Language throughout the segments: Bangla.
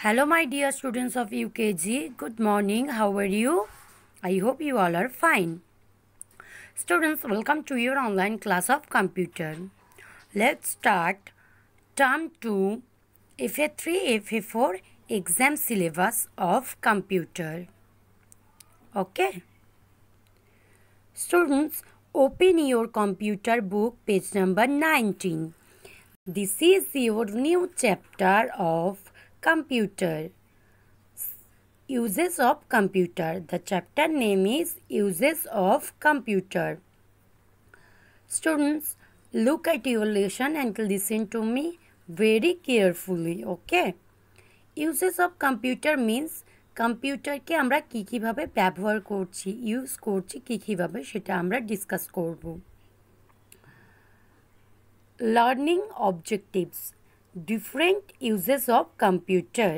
Hello my dear students of UKG, good morning, how are you? I hope you all are fine. Students, welcome to your online class of computer. Let's start term 2 FA3 FA4 exam syllabus of computer. Okay. Students, open your computer book page number 19. This is your new chapter of computer uses of computer the chapter name is uses of computer students look at your lesson and listen to me very carefully okay uses of computer means কম্পিউটারকে আমরা কী কীভাবে ব্যবহার করছি ইউজ করছি কী কীভাবে সেটা আমরা ডিসকাস করব learning objectives different uses of computer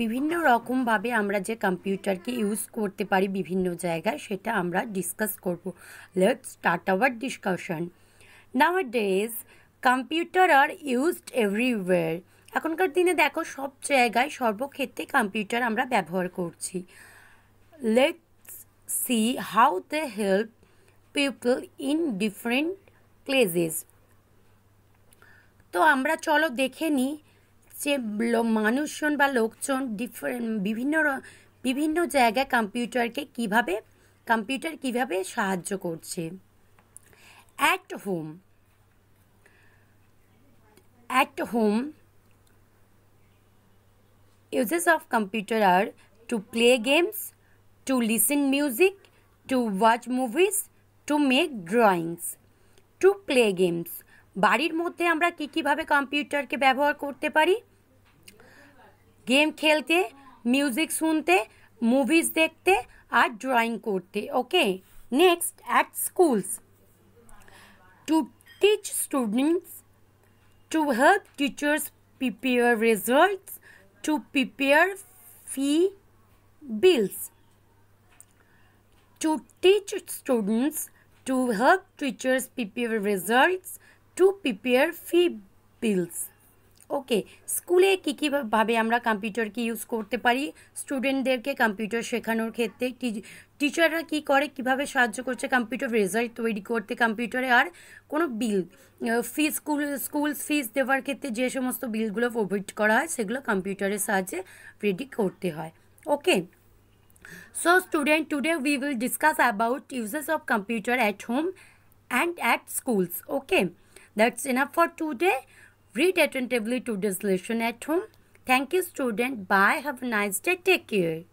বিভিন্ন রকমভাবে আমরা যে কম্পিউটারকে ইউজ করতে পারি বিভিন্ন জায়গায় সেটা আমরা ডিসকাস করব let start our discussion nowadays computer are used everywhere এখনকার দিনে দেখো সব জায়গায় সর্বক্ষেত্রে কম্পিউটার আমরা ব্যবহার করছি let see how they help people in different places তো আমরা চলো দেখে নিই যে মানুষজন বা লোকজন ডিফারেন্ট বিভিন্ন বিভিন্ন জায়গায় কম্পিউটারকে কিভাবে কম্পিউটার কিভাবে সাহায্য করছে at home at home uses of computer are to play games to listen music to watch movies to make drawings to play games বাড়ির মধ্যে আমরা কী কীভাবে কম্পিউটারকে ব্যবহার করতে পারি গেম খেলতে মিউজিক শুনতে মুভিজ দেখতে আর ড্রয়িং করতে okay next at schools to teach students to help teachers prepare results to prepare fee bills to teach students to help teachers prepare results to prepare fee bills okay স্কুলে কী কীভাবে আমরা কম্পিউটারকে ইউজ করতে পারি স্টুডেন্টদেরকে কম্পিউটার শেখানোর ক্ষেত্রে টিচাররা কি করে কিভাবে সাহায্য করছে কম্পিউটার রেজাল্ট তৈরি করতে কম্পিউটারে আর কোনো বিল ফি স্কুল স্কুল ফিস দেওয়ার ক্ষেত্রে যে সমস্ত বিলগুলো প্রোভাইড করা হয় সেগুলো কম্পিউটারের সাহায্যে রেডি করতে হয় okay so student today we will discuss about uses of computer at home and at schools okay That's enough for today. Read attentively to this lesson at home. Thank you student. Bye. Have a nice day. Take care.